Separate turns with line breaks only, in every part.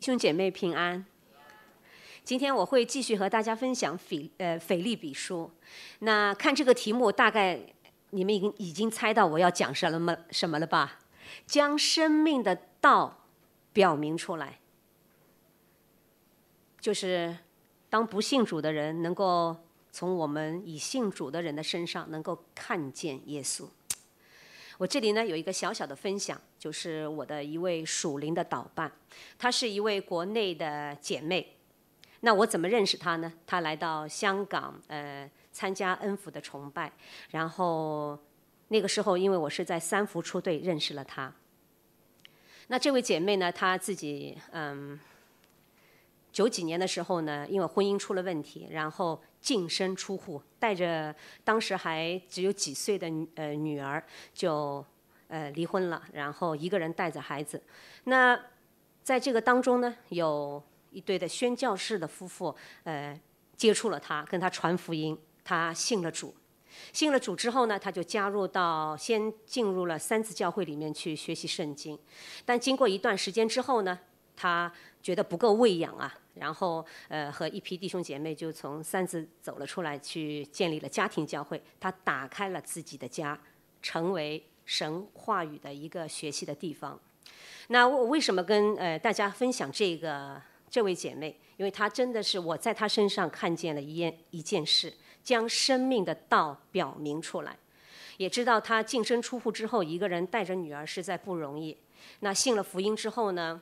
兄姐妹平安。今天我会继续和大家分享《腓呃腓利比书》，那看这个题目，大概你们已经已经猜到我要讲什么什么了吧？将生命的道表明出来，就是当不信主的人能够从我们以信主的人的身上能够看见耶稣。我这里呢有一个小小的分享，就是我的一位属灵的导伴，她是一位国内的姐妹。那我怎么认识她呢？她来到香港，呃，参加恩福的崇拜，然后那个时候，因为我是在三福出队认识了她。那这位姐妹呢，她自己嗯。九几年的时候呢，因为婚姻出了问题，然后净身出户，带着当时还只有几岁的呃女儿就呃离婚了，然后一个人带着孩子。那在这个当中呢，有一对的宣教士的夫妇呃接触了他，跟他传福音，他信了主。信了主之后呢，他就加入到先进入了三次教会里面去学习圣经。但经过一段时间之后呢，他觉得不够喂养啊。然后，呃，和一批弟兄姐妹就从山子走了出来，去建立了家庭教会。他打开了自己的家，成为神话语的一个学习的地方。那我为什么跟呃大家分享这个这位姐妹？因为她真的是我在她身上看见了一件一件事，将生命的道表明出来。也知道她净身出户之后，一个人带着女儿实在不容易。那信了福音之后呢？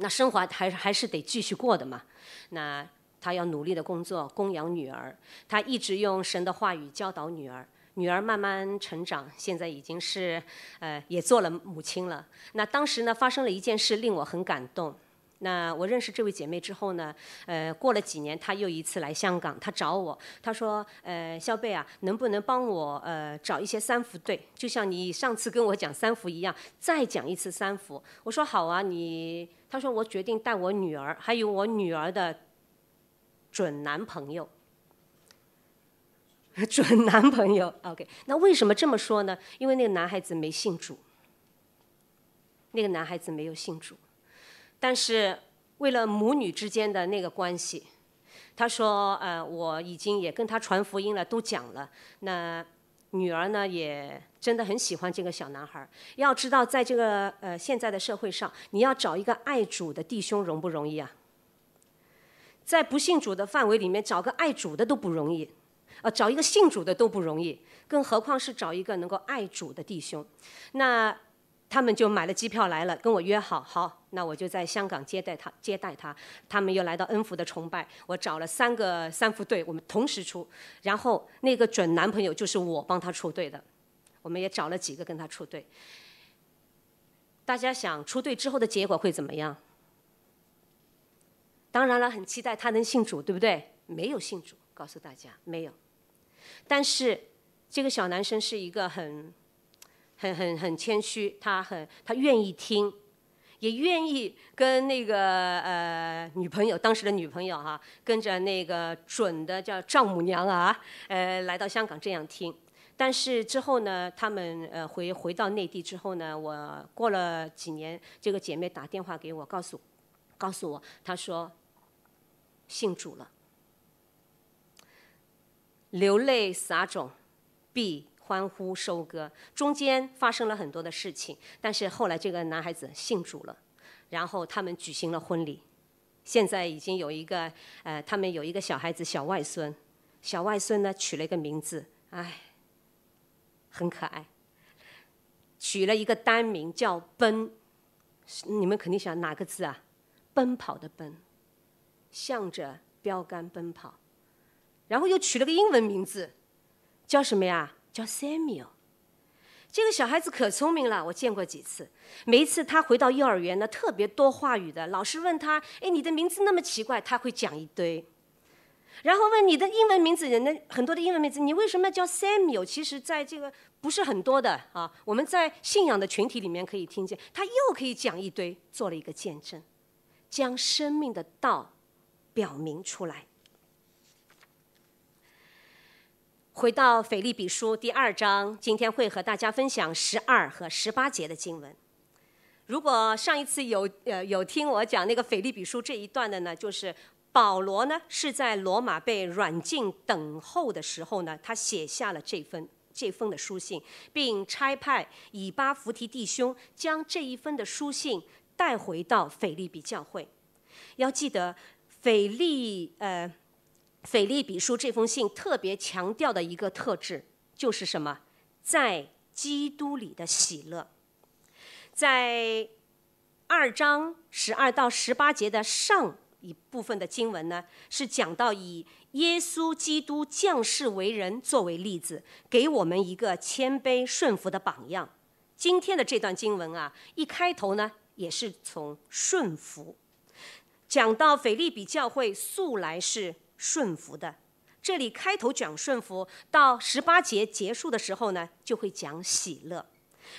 那生活还是还是得继续过的嘛，那他要努力的工作供养女儿，他一直用神的话语教导女儿，女儿慢慢成长，现在已经是呃也做了母亲了。那当时呢发生了一件事令我很感动。那我认识这位姐妹之后呢，呃，过了几年，她又一次来香港，她找我，她说：“呃，肖贝啊，能不能帮我呃找一些三福队，就像你上次跟我讲三福一样，再讲一次三福。”我说：“好啊，你。”她说：“我决定带我女儿，还有我女儿的准男朋友，准男朋友。”OK，那为什么这么说呢？因为那个男孩子没信主，那个男孩子没有信主。但是为了母女之间的那个关系，他说：“呃，我已经也跟他传福音了，都讲了。那女儿呢，也真的很喜欢这个小男孩。要知道，在这个呃现在的社会上，你要找一个爱主的弟兄，容不容易啊？在不信主的范围里面，找个爱主的都不容易，啊，找一个信主的都不容易，更何况是找一个能够爱主的弟兄。”那他们就买了机票来了，跟我约好，好，那我就在香港接待他，接待他。他们又来到恩福的崇拜，我找了三个三副队，我们同时出。然后那个准男朋友就是我帮他出队的，我们也找了几个跟他出队。大家想出队之后的结果会怎么样？当然了，很期待他能信主，对不对？没有信主，告诉大家没有。但是这个小男生是一个很……很很很谦虚，他很他愿意听，也愿意跟那个呃女朋友，当时的女朋友哈，跟着那个准的叫丈母娘啊，呃来到香港这样听。但是之后呢，他们呃回回到内地之后呢，我过了几年，这个姐妹打电话给我，告诉告诉我，她说信主了，流泪撒种必欢呼收割，中间发生了很多的事情，但是后来这个男孩子信主了，然后他们举行了婚礼，现在已经有一个呃，他们有一个小孩子，小外孙，小外孙呢取了一个名字，哎，很可爱，取了一个单名叫奔，你们肯定想哪个字啊？奔跑的奔，向着标杆奔跑，然后又取了个英文名字，叫什么呀？叫 Samuel，这个小孩子可聪明了。我见过几次，每一次他回到幼儿园呢，特别多话语的。老师问他：“哎，你的名字那么奇怪？”他会讲一堆，然后问你的英文名字，人的很多的英文名字，你为什么叫 Samuel？其实在这个不是很多的啊。我们在信仰的群体里面可以听见，他又可以讲一堆，做了一个见证，将生命的道表明出来。回到腓利比书第二章，今天会和大家分享十二和十八节的经文。如果上一次有呃有听我讲那个腓利比书这一段的呢，就是保罗呢是在罗马被软禁等候的时候呢，他写下了这份这封的书信，并差派以巴弗提弟兄将这一封的书信带回到腓利比教会。要记得腓利呃。腓利比书这封信特别强调的一个特质就是什么？在基督里的喜乐。在二章十二到十八节的上一部分的经文呢，是讲到以耶稣基督降世为人作为例子，给我们一个谦卑顺服的榜样。今天的这段经文啊，一开头呢，也是从顺服讲到腓利比教会素来是。顺服的，这里开头讲顺服，到十八节结束的时候呢，就会讲喜乐。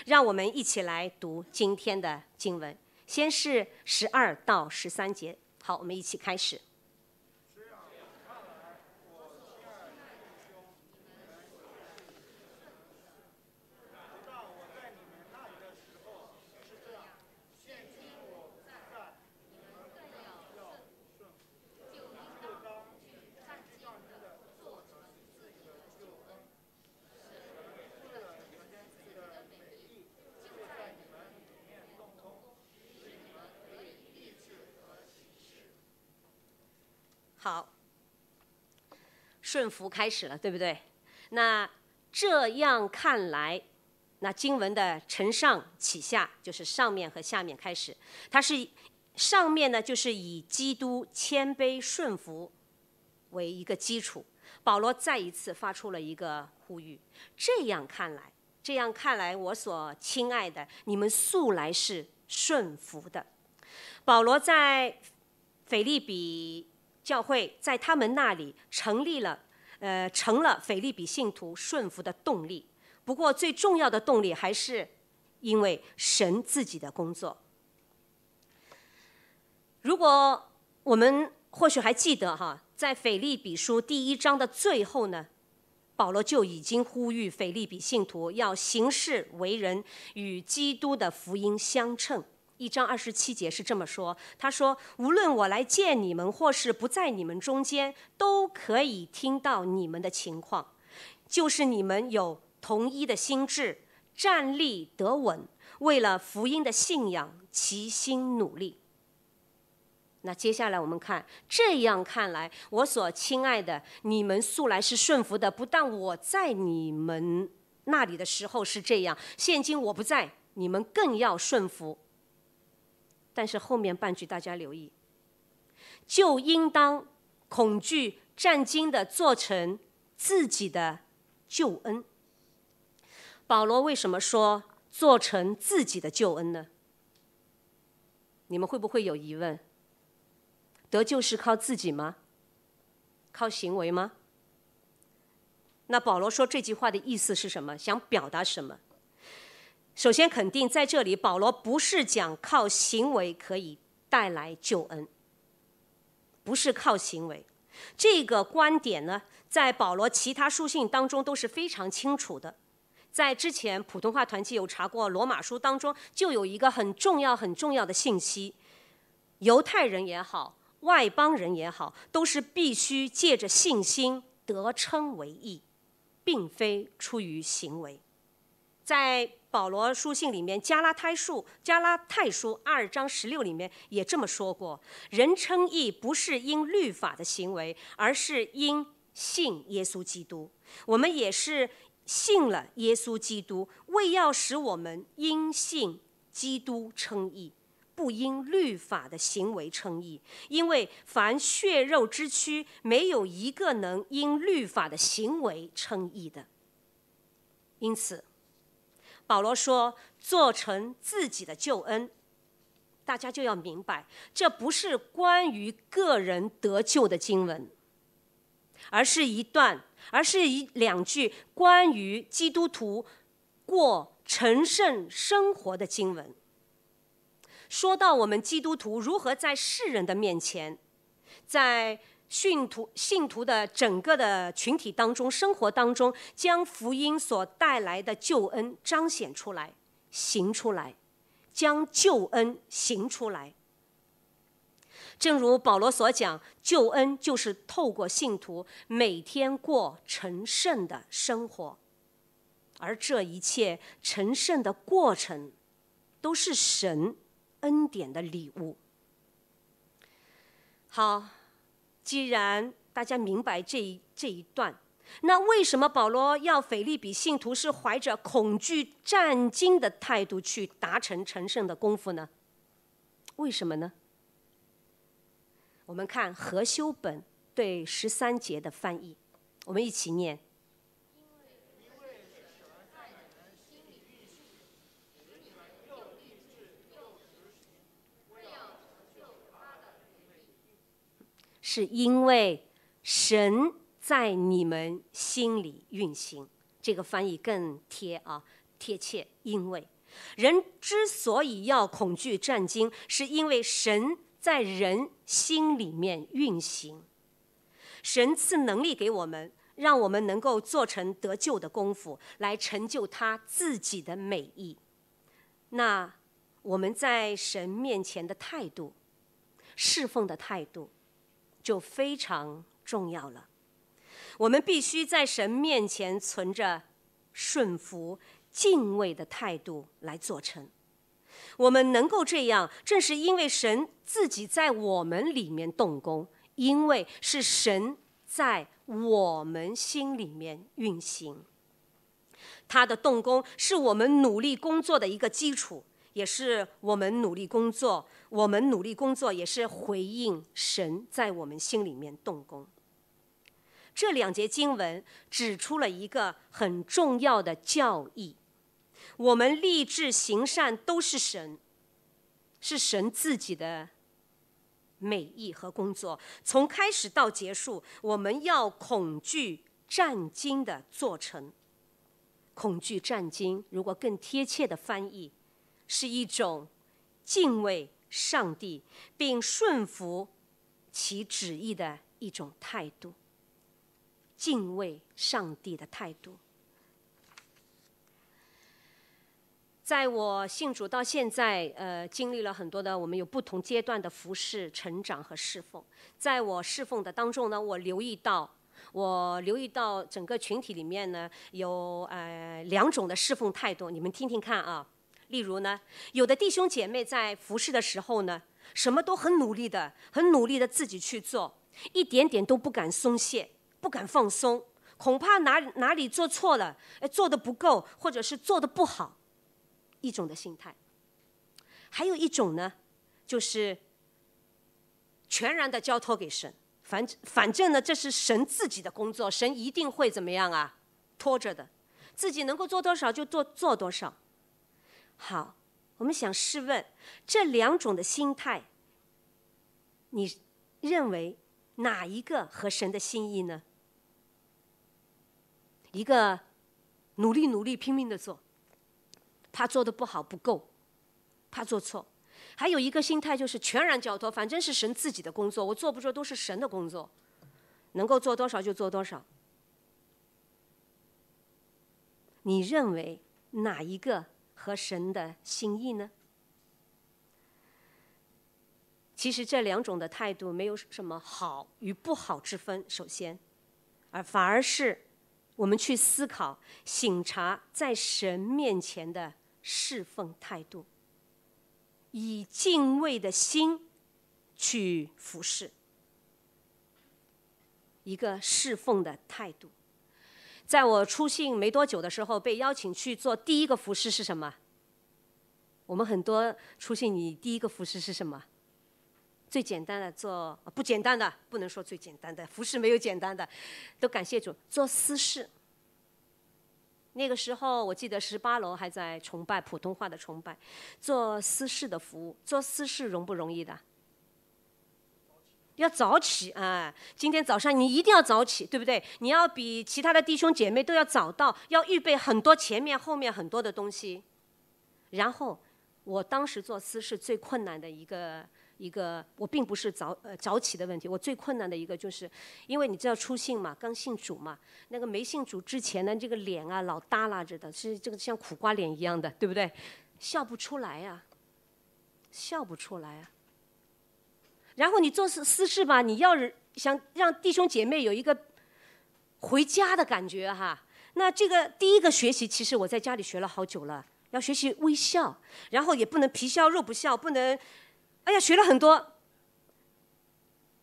让我们一起来读今天的经文，先是十二到十三节。好，我们一起开始。顺服开始了，对不对？那这样看来，那经文的承上启下就是上面和下面开始。它是上面呢，就是以基督谦卑顺服为一个基础。保罗再一次发出了一个呼吁。这样看来，这样看来，我所亲爱的，你们素来是顺服的。保罗在腓利比教会，在他们那里成立了。呃，成了腓利比信徒顺服的动力。不过，最重要的动力还是因为神自己的工作。如果我们或许还记得哈，在腓利比书第一章的最后呢，保罗就已经呼吁腓利比信徒要行事为人与基督的福音相称。一章二十七节是这么说：“他说，无论我来见你们，或是不在你们中间，都可以听到你们的情况，就是你们有同一的心智，站立得稳，为了福音的信仰齐心努力。那接下来我们看，这样看来，我所亲爱的，你们素来是顺服的。不但我在你们那里的时候是这样，现今我不在，你们更要顺服。”但是后面半句大家留意，就应当恐惧战惊的做成自己的救恩。保罗为什么说做成自己的救恩呢？你们会不会有疑问？得救是靠自己吗？靠行为吗？那保罗说这句话的意思是什么？想表达什么？首先肯定，在这里保罗不是讲靠行为可以带来救恩，不是靠行为，这个观点呢，在保罗其他书信当中都是非常清楚的。在之前普通话团契有查过，《罗马书》当中就有一个很重要、很重要的信息：犹太人也好，外邦人也好，都是必须借着信心得称为义，并非出于行为，在。保罗书信里面《加拉太书》《加拉太书》二章十六里面也这么说过：“人称义不是因律法的行为，而是因信耶稣基督。”我们也是信了耶稣基督，为要使我们因信基督称义，不因律法的行为称义。因为凡血肉之躯，没有一个能因律法的行为称义的。因此。保罗说：“做成自己的救恩，大家就要明白，这不是关于个人得救的经文，而是一段，而是一两句关于基督徒过成圣生活的经文。说到我们基督徒如何在世人的面前，在……”信徒信徒的整个的群体当中，生活当中，将福音所带来的救恩彰显出来，行出来，将救恩行出来。正如保罗所讲，救恩就是透过信徒每天过成圣的生活，而这一切成圣的过程，都是神恩典的礼物。好。既然大家明白这一这一段，那为什么保罗要腓利比信徒是怀着恐惧战惊的态度去达成成圣的功夫呢？为什么呢？我们看何修本对十三节的翻译，我们一起念。是因为神在你们心里运行，这个翻译更贴啊，贴切。因为人之所以要恐惧战惊，是因为神在人心里面运行。神赐能力给我们，让我们能够做成得救的功夫，来成就他自己的美意。那我们在神面前的态度，侍奉的态度。就非常重要了。我们必须在神面前存着顺服、敬畏的态度来做成。我们能够这样，正是因为神自己在我们里面动工，因为是神在我们心里面运行。他的动工是我们努力工作的一个基础。也是我们努力工作，我们努力工作，也是回应神在我们心里面动工。这两节经文指出了一个很重要的教义：我们立志行善都是神，是神自己的美意和工作。从开始到结束，我们要恐惧战兢的做成。恐惧战兢，如果更贴切的翻译。是一种敬畏上帝并顺服其旨意的一种态度，敬畏上帝的态度。在我信主到现在，呃，经历了很多的，我们有不同阶段的服侍、成长和侍奉。在我侍奉的当中呢，我留意到，我留意到整个群体里面呢，有呃两种的侍奉态度，你们听听看啊。例如呢，有的弟兄姐妹在服侍的时候呢，什么都很努力的，很努力的自己去做，一点点都不敢松懈，不敢放松，恐怕哪哪里做错了，做的不够，或者是做的不好，一种的心态。还有一种呢，就是全然的交托给神，反反正呢，这是神自己的工作，神一定会怎么样啊，托着的，自己能够做多少就做做多少。好，我们想试问，这两种的心态，你认为哪一个和神的心意呢？一个努力努力拼命的做，怕做的不好不够，怕做错；还有一个心态就是全然交托，反正是神自己的工作，我做不做都是神的工作，能够做多少就做多少。你认为哪一个？和神的心意呢？其实这两种的态度没有什么好与不好之分，首先，而反而是我们去思考、醒察在神面前的侍奉态度，以敬畏的心去服侍，一个侍奉的态度。在我出信没多久的时候，被邀请去做第一个服饰是什么？我们很多出信，你第一个服饰是什么？最简单的做，不简单的不能说最简单的服饰没有简单的，都感谢主做私事。那个时候我记得十八楼还在崇拜普通话的崇拜，做私事的服务，做私事容不容易的？要早起啊！今天早上你一定要早起，对不对？你要比其他的弟兄姐妹都要早到，要预备很多前面后面很多的东西。然后，我当时做司是最困难的一个一个，我并不是早呃早起的问题，我最困难的一个就是，因为你知道出信嘛，刚信主嘛，那个没信主之前的这个脸啊老耷拉着的，是这个像苦瓜脸一样的，对不对？笑不出来呀，笑不出来啊。然后你做私私事吧，你要是想让弟兄姐妹有一个回家的感觉哈，那这个第一个学习，其实我在家里学了好久了，要学习微笑，然后也不能皮笑肉不笑，不能，哎呀，学了很多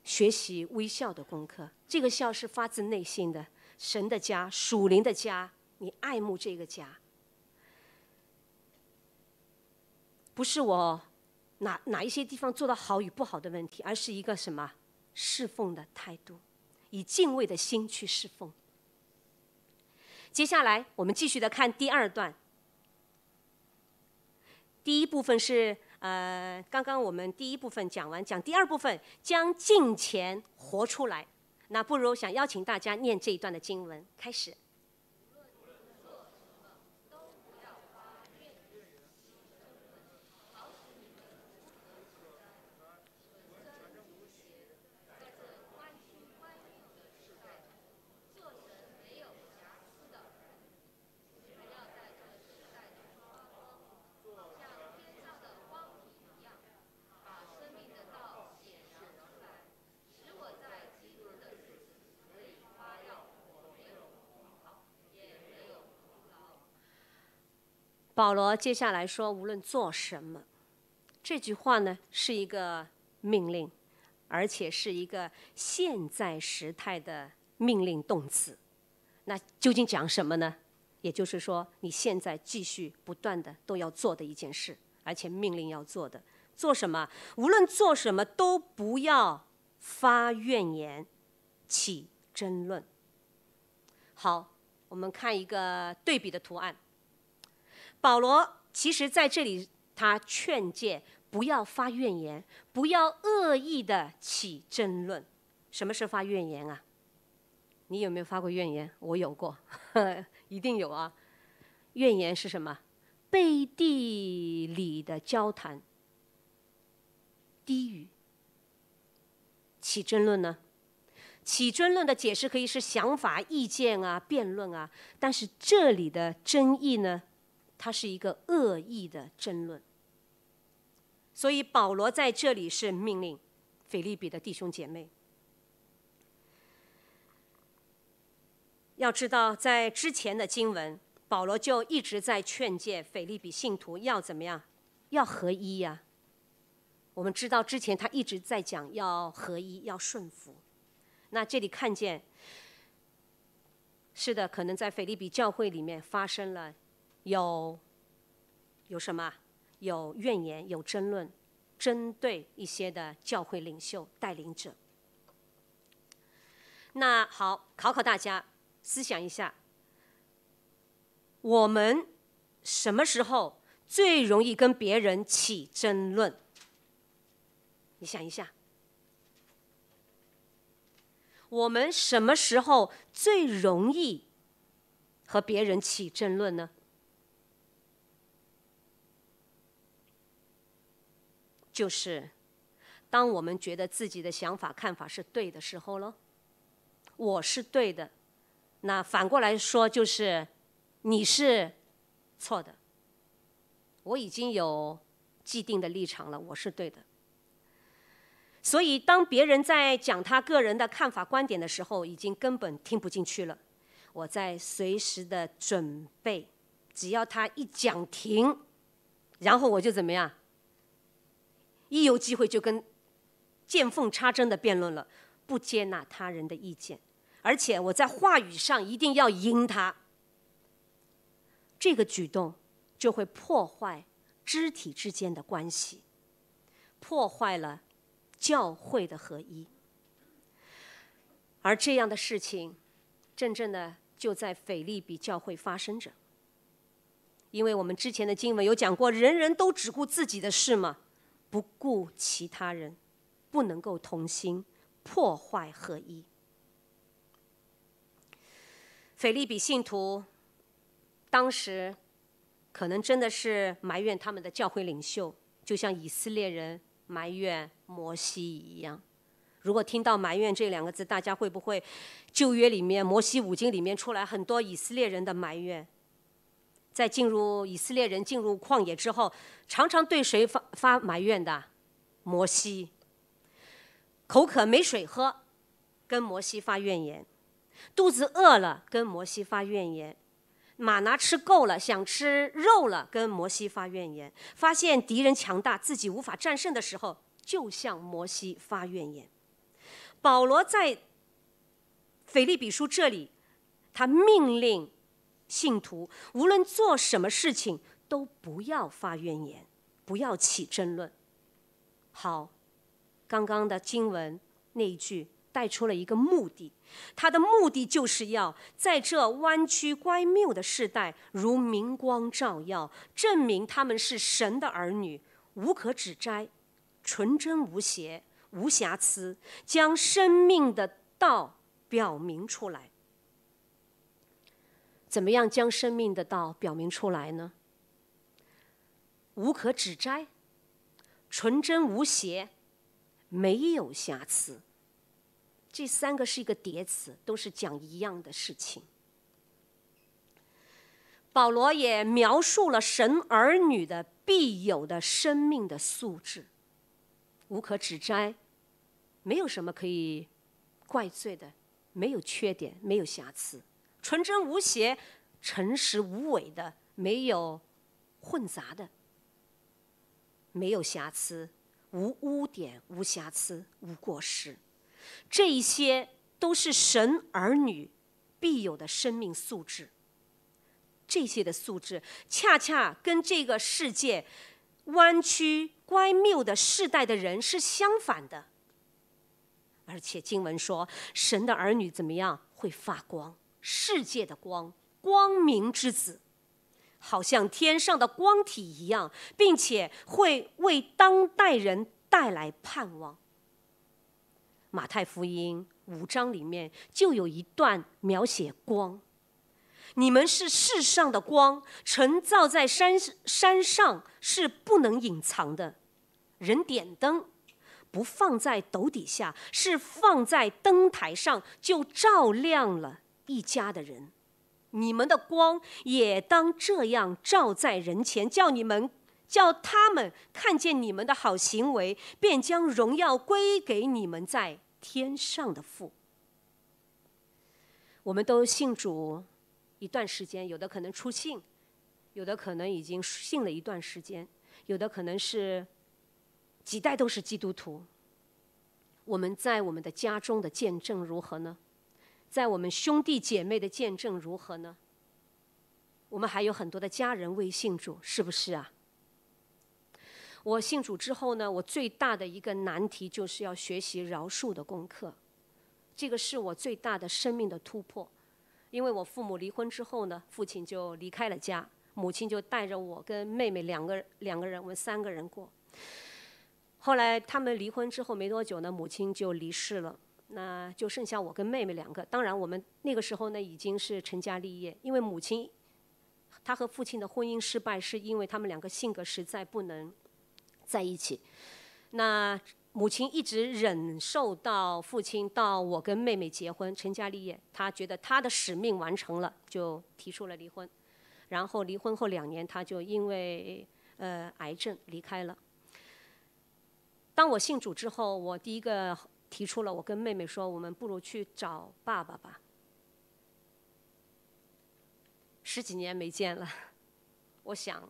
学习微笑的功课，这个笑是发自内心的，神的家、属灵的家，你爱慕这个家，不是我。哪哪一些地方做的好与不好的问题，而是一个什么侍奉的态度，以敬畏的心去侍奉。接下来我们继续的看第二段，第一部分是呃，刚刚我们第一部分讲完，讲第二部分将敬虔活出来。那不如想邀请大家念这一段的经文，开始。保罗接下来说：“无论做什么，这句话呢是一个命令，而且是一个现在时态的命令动词。那究竟讲什么呢？也就是说，你现在继续不断的都要做的一件事，而且命令要做的做什么？无论做什么都不要发怨言，起争论。好，我们看一个对比的图案。”保罗其实在这里，他劝诫不要发怨言，不要恶意的起争论。什么是发怨言啊？你有没有发过怨言？我有过，一定有啊。怨言是什么？背地里的交谈、低语。起争论呢？起争论的解释可以是想法、意见啊、辩论啊，但是这里的争议呢？他是一个恶意的争论，所以保罗在这里是命令菲利比的弟兄姐妹。要知道，在之前的经文，保罗就一直在劝诫菲利比信徒要怎么样，要合一呀。我们知道之前他一直在讲要合一、要顺服，那这里看见，是的，可能在菲利比教会里面发生了。有，有什么？有怨言，有争论，针对一些的教会领袖、带领者。那好，考考大家，思想一下，我们什么时候最容易跟别人起争论？你想一下，我们什么时候最容易和别人起争论呢？就是，当我们觉得自己的想法、看法是对的时候了，我是对的。那反过来说就是，你是错的。我已经有既定的立场了，我是对的。所以，当别人在讲他个人的看法、观点的时候，已经根本听不进去了。我在随时的准备，只要他一讲停，然后我就怎么样？一有机会就跟见缝插针的辩论了，不接纳他人的意见，而且我在话语上一定要赢他。这个举动就会破坏肢体之间的关系，破坏了教会的合一。而这样的事情，真正的就在腓利比教会发生着。因为我们之前的经文有讲过，人人都只顾自己的事吗？不顾其他人，不能够同心，破坏合一。菲利比信徒，当时可能真的是埋怨他们的教会领袖，就像以色列人埋怨摩西一样。如果听到“埋怨”这两个字，大家会不会旧约里面、摩西五经里面出来很多以色列人的埋怨？在进入以色列人进入旷野之后，常常对谁发发埋怨的？摩西口渴没水喝，跟摩西发怨言；肚子饿了，跟摩西发怨言；马拿吃够了想吃肉了，跟摩西发怨言；发现敌人强大自己无法战胜的时候，就向摩西发怨言。保罗在腓利比书这里，他命令。信徒无论做什么事情，都不要发怨言，不要起争论。好，刚刚的经文那一句带出了一个目的，它的目的就是要在这弯曲乖谬的时代，如明光照耀，证明他们是神的儿女，无可指摘，纯真无邪，无瑕疵，将生命的道表明出来。怎么样将生命的道表明出来呢？无可指摘，纯真无邪，没有瑕疵。这三个是一个叠词，都是讲一样的事情。保罗也描述了神儿女的必有的生命的素质：无可指摘，没有什么可以怪罪的，没有缺点，没有瑕疵。纯真无邪、诚实无伪的，没有混杂的，没有瑕疵、无污点、无瑕疵、无过失，这一些都是神儿女必有的生命素质。这些的素质恰恰跟这个世界弯曲乖谬的世代的人是相反的。而且经文说，神的儿女怎么样会发光？世界的光，光明之子，好像天上的光体一样，并且会为当代人带来盼望。马太福音五章里面就有一段描写光：“你们是世上的光，晨照在山山上是不能隐藏的。人点灯，不放在斗底下，是放在灯台上，就照亮了。”一家的人，你们的光也当这样照在人前，叫你们叫他们看见你们的好行为，便将荣耀归给你们在天上的父。我们都信主一段时间，有的可能出信，有的可能已经信了一段时间，有的可能是几代都是基督徒。我们在我们的家中的见证如何呢？在我们兄弟姐妹的见证如何呢？我们还有很多的家人未信主，是不是啊？我信主之后呢，我最大的一个难题就是要学习饶恕的功课，这个是我最大的生命的突破。因为我父母离婚之后呢，父亲就离开了家，母亲就带着我跟妹妹两个两个人，我们三个人过。后来他们离婚之后没多久呢，母亲就离世了。那就剩下我跟妹妹两个。当然，我们那个时候呢已经是成家立业，因为母亲她和父亲的婚姻失败，是因为他们两个性格实在不能在一起。那母亲一直忍受到父亲到我跟妹妹结婚、成家立业，她觉得她的使命完成了，就提出了离婚。然后离婚后两年，她就因为呃癌症离开了。当我信主之后，我第一个。提出了，我跟妹妹说，我们不如去找爸爸吧。十几年没见了，我想，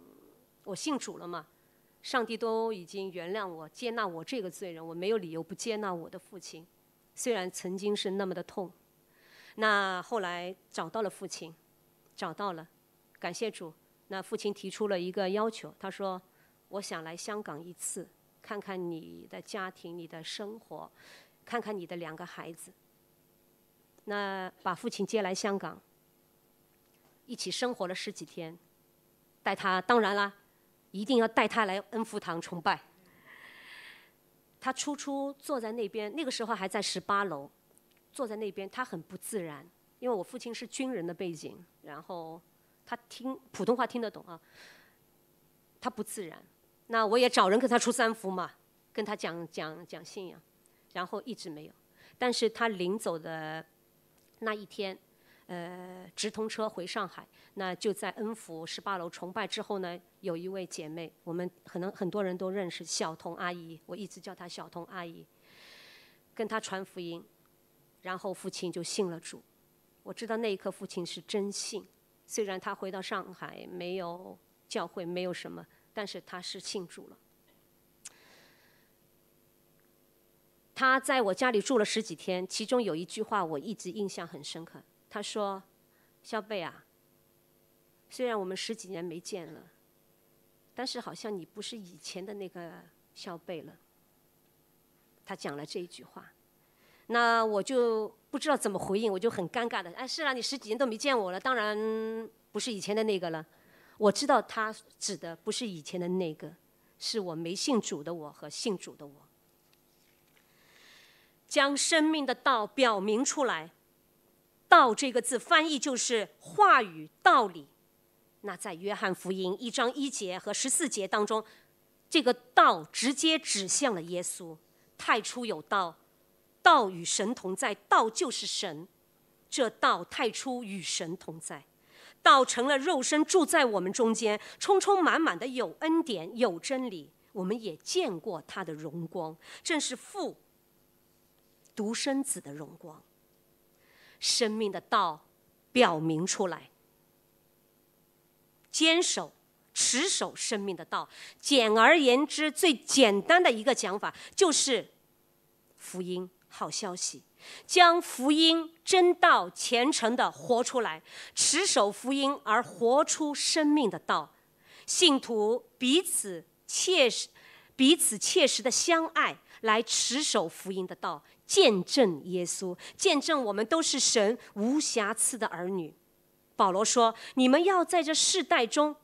我信主了嘛，上帝都已经原谅我、接纳我这个罪人，我没有理由不接纳我的父亲。虽然曾经是那么的痛，那后来找到了父亲，找到了，感谢主。那父亲提出了一个要求，他说：“我想来香港一次，看看你的家庭、你的生活。”看看你的两个孩子，那把父亲接来香港，一起生活了十几天，带他当然啦，一定要带他来恩福堂崇拜。他初初坐在那边，那个时候还在十八楼，坐在那边他很不自然，因为我父亲是军人的背景，然后他听普通话听得懂啊，他不自然。那我也找人跟他出三福嘛，跟他讲讲讲信仰。然后一直没有，但是他临走的那一天，呃，直通车回上海，那就在恩福十八楼崇拜之后呢，有一位姐妹，我们可能很多人都认识小童阿姨，我一直叫她小童阿姨，跟她传福音，然后父亲就信了主，我知道那一刻父亲是真信，虽然他回到上海没有教会没有什么，但是他是信主了。他在我家里住了十几天，其中有一句话我一直印象很深刻。他说：“肖贝啊，虽然我们十几年没见了，但是好像你不是以前的那个肖贝了。”他讲了这一句话，那我就不知道怎么回应，我就很尴尬的。哎，是啊，你十几年都没见我了，当然不是以前的那个了。我知道他指的不是以前的那个，是我没信主的我和信主的我。将生命的道表明出来，道这个字翻译就是话语、道理。那在约翰福音一章一节和十四节当中，这个道直接指向了耶稣。太初有道，道与神同在，道就是神。这道太初与神同在，道成了肉身住在我们中间，充充满满的有恩典、有真理。我们也见过他的荣光，正是父。独生子的荣光，生命的道表明出来，坚守、持守生命的道。简而言之，最简单的一个讲法就是福音，好消息，将福音真道虔诚的活出来，持守福音而活出生命的道。信徒彼此切实、彼此切实的相爱，来持守福音的道。见证耶稣，见证我们都是神无瑕疵的儿女。保罗说：“你们要在这世代中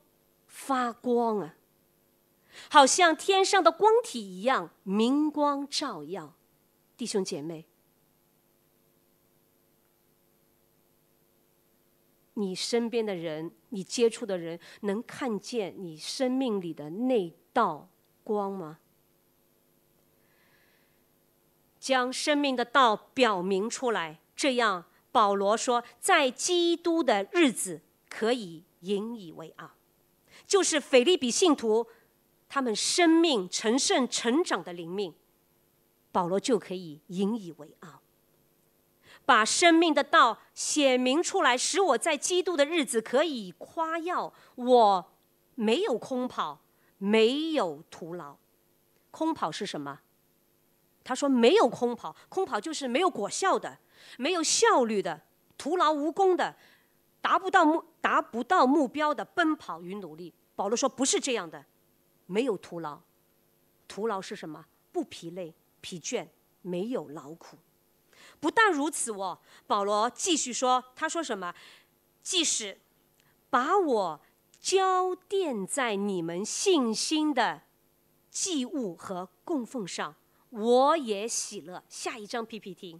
发光啊，好像天上的光体一样，明光照耀。”弟兄姐妹，你身边的人，你接触的人，能看见你生命里的那道光吗？将生命的道表明出来，这样保罗说，在基督的日子可以引以为傲，就是腓利比信徒，他们生命成圣成长的灵命，保罗就可以引以为傲。把生命的道显明出来，使我在基督的日子可以夸耀，我没有空跑，没有徒劳，空跑是什么？他说：“没有空跑，空跑就是没有果效的，没有效率的，徒劳无功的，达不到目达不到目标的奔跑与努力。”保罗说：“不是这样的，没有徒劳，徒劳是什么？不疲累、疲倦，没有劳苦。不但如此，哦，保罗继续说，他说什么？即使把我交垫在你们信心的祭物和供奉上。”我也喜乐，下一张 PPT，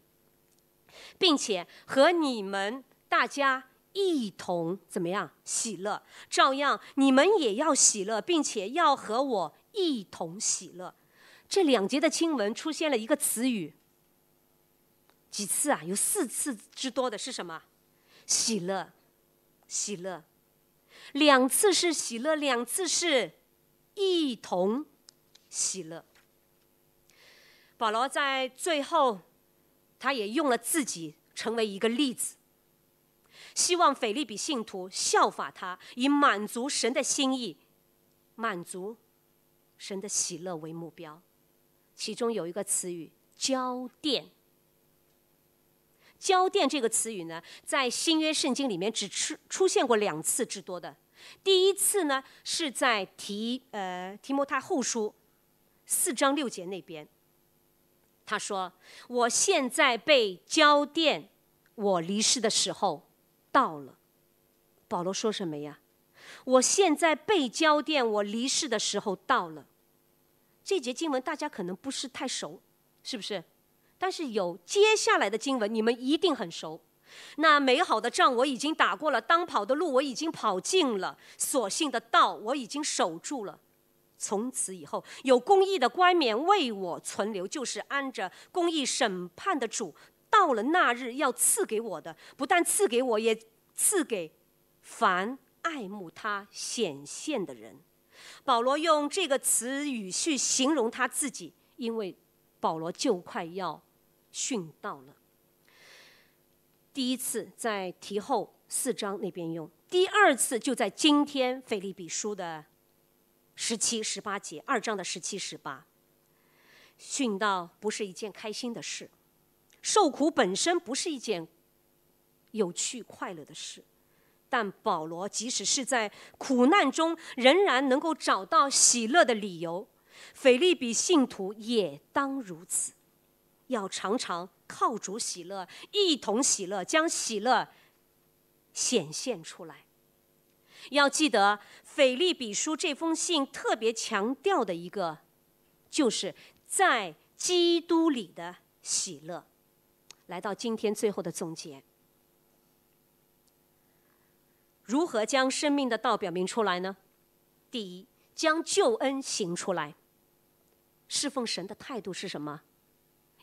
并且和你们大家一同怎么样喜乐？照样，你们也要喜乐，并且要和我一同喜乐。这两节的经文出现了一个词语，几次啊？有四次之多的是什么？喜乐，喜乐，两次是喜乐，两次是一同喜乐。保罗在最后，他也用了自己成为一个例子，希望腓利比信徒效法他，以满足神的心意，满足神的喜乐为目标。其中有一个词语“交电”。交电这个词语呢，在新约圣经里面只出出现过两次之多的。第一次呢，是在提呃提摩太后书四章六节那边。他说：“我现在被交电，我离世的时候到了。”保罗说什么呀？“我现在被交电，我离世的时候到了。”这节经文大家可能不是太熟，是不是？但是有接下来的经文，你们一定很熟。那美好的仗我已经打过了，当跑的路我已经跑尽了，所幸的道我已经守住了。从此以后，有公义的冠冕为我存留，就是按着公义审判的主，到了那日要赐给我的，不但赐给我，也赐给凡爱慕他显现的人。保罗用这个词语去形容他自己，因为保罗就快要殉道了。第一次在提后四章那边用，第二次就在今天腓利比书的。十七、十八节，二章的十七、十八。殉道不是一件开心的事，受苦本身不是一件有趣快乐的事，但保罗即使是在苦难中，仍然能够找到喜乐的理由。腓利比信徒也当如此，要常常靠主喜乐，一同喜乐，将喜乐显现出来。要记得，腓利比书这封信特别强调的一个，就是在基督里的喜乐。来到今天最后的总结，如何将生命的道表明出来呢？第一，将救恩行出来。侍奉神的态度是什么？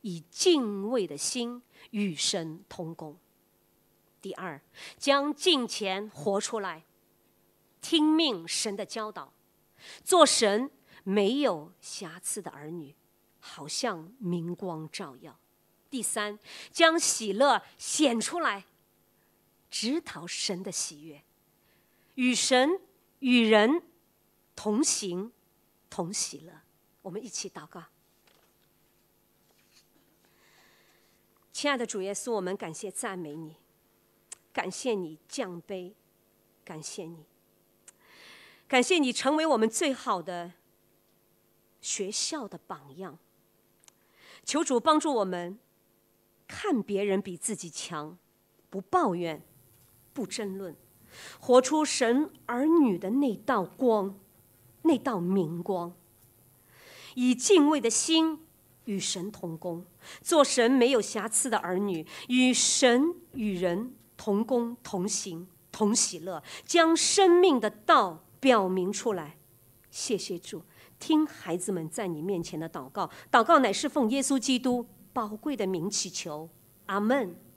以敬畏的心与神同工。第二，将敬虔活出来。听命神的教导，做神没有瑕疵的儿女，好像明光照耀。第三，将喜乐显出来，直讨神的喜悦，与神与人同行同喜乐。我们一起祷告，亲爱的主耶稣，我们感谢赞美你，感谢你降杯，感谢你。感谢你成为我们最好的学校的榜样。求主帮助我们，看别人比自己强，不抱怨，不争论，活出神儿女的那道光，那道明光，以敬畏的心与神同工，做神没有瑕疵的儿女，与神与人同工同行同喜乐，将生命的道。表明出来，谢谢主，听孩子们在你面前的祷告，祷告乃是奉耶稣基督宝贵的名祈求，阿门。